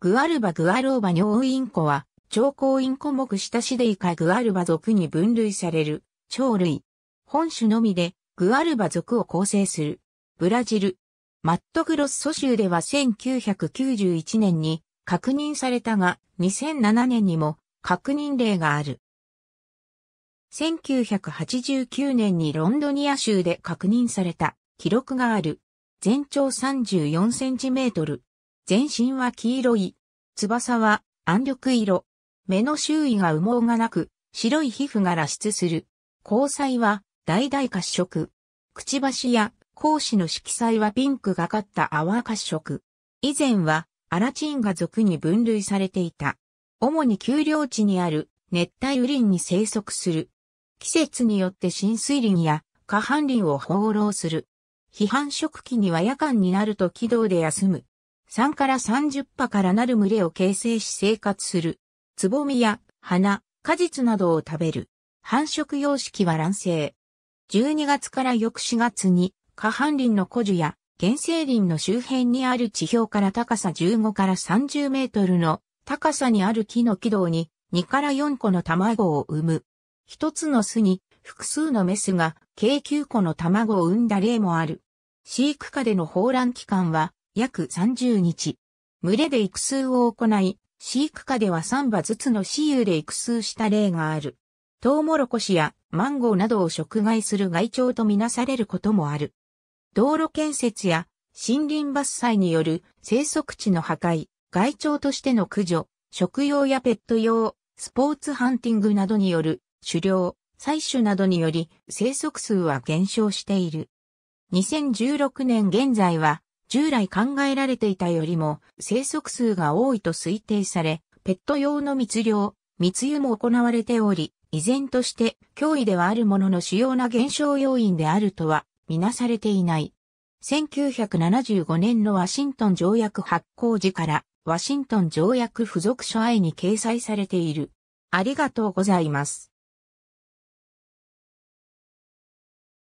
グアルバ・グアローバニョウインコは、長江インコ目下シデイカグアルバ属に分類される、鳥類。本種のみで、グアルバ属を構成する。ブラジル。マットグロッソ州では1991年に確認されたが、2007年にも確認例がある。1989年にロンドニア州で確認された記録がある。全長34センチメートル、全身は黄色い。翼は暗緑色。目の周囲が羽毛がなく、白い皮膚が露出する。交際は、大々褐色。くちばしや、講師の色彩はピンクがかった淡褐色。以前は、アラチンが属に分類されていた。主に丘陵地にある熱帯雨林に生息する。季節によって浸水林や下半林を放浪する。批判食期には夜間になると軌道で休む。3から30羽からなる群れを形成し生活する。つぼみや花、果実などを食べる。繁殖様式は卵生。12月から翌4月に、下半林の古樹や原生林の周辺にある地表から高さ15から30メートルの高さにある木の軌道に2から4個の卵を産む。一つの巣に複数のメスが計9個の卵を産んだ例もある。飼育下での放卵期間は約30日。群れで育数を行い、飼育下では3羽ずつの私有で育数した例がある。トウモロコシやマンゴーなどを食害する害鳥とみなされることもある。道路建設や森林伐採による生息地の破壊、害鳥としての駆除、食用やペット用、スポーツハンティングなどによる狩猟、採取などにより生息数は減少している。2016年現在は従来考えられていたよりも生息数が多いと推定され、ペット用の密漁、密輸も行われており、依然として脅威ではあるものの主要な減少要因であるとはみなされていない。1975年のワシントン条約発行時からワシントン条約付属書愛に掲載されている。ありがとうございます。